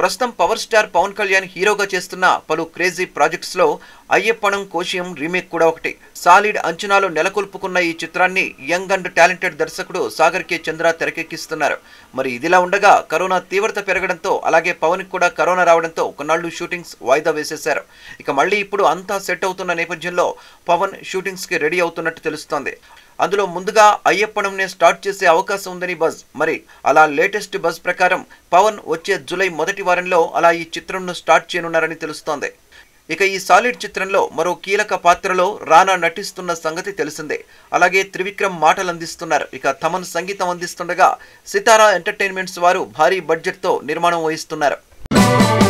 ప్రస్తుతం power star Pawan Kalyan హీరోగా చేస్తున్న పలు క్రేజీ ప్రాజెక్ట్స్లో అయ్యప్పనం కోశయం రీమేక్ కూడా ఒకటి సాలిడ్ అంచనాలు నెలకొల్పుకున్న ఈ చిత్రాన్ని యంగ్ అండ్ టాలెంటెడ్ దర్శకుడు సాగర్ కే చంద్ర తెరకెక్కిస్తున్నారు మరి ఇదిలా ఉండగా కరోనా తీవ్రత పెరగడంతో అలాగే పవన్ కూడా కరోనా రావడంతో కొన్నాళ్లు షూటింగ్స్ వాయిదా వేసేశారు ఇక మళ్ళీ ఇప్పుడు అంతా సెట్ అవుతున్న నేపథ్యంలో పవన్ షూటింగ్స్కి రెడీ అవుతున్నట్టు తెలుస్తోంది అందులో ముందుగా అయ్యప్పనంనే స్టార్ట్ చేసే అవకాశం ఉందని బజ్ మరి అలా లేటెస్ట్ బజ్ ప్రకారం పవన్ వచ్చే జులై మొదటి వారంలో అలా ఈ చిత్రంను స్టార్ట్ చేయనున్నారని తెలుస్తోంది ఇక ఈ సాలిడ్ చిత్రంలో మరో కీలక పాత్రలో రానా నటిస్తున్న సంగతి తెలిసిందే అలాగే త్రివిక్రమ్ మాటలు అందిస్తున్నారు ఇక తమన్ సంగీతం అందిస్తుండగా సితారా ఎంటర్టైన్మెంట్స్ వారు భారీ బడ్జెట్తో నిర్మాణం వహిస్తున్నారు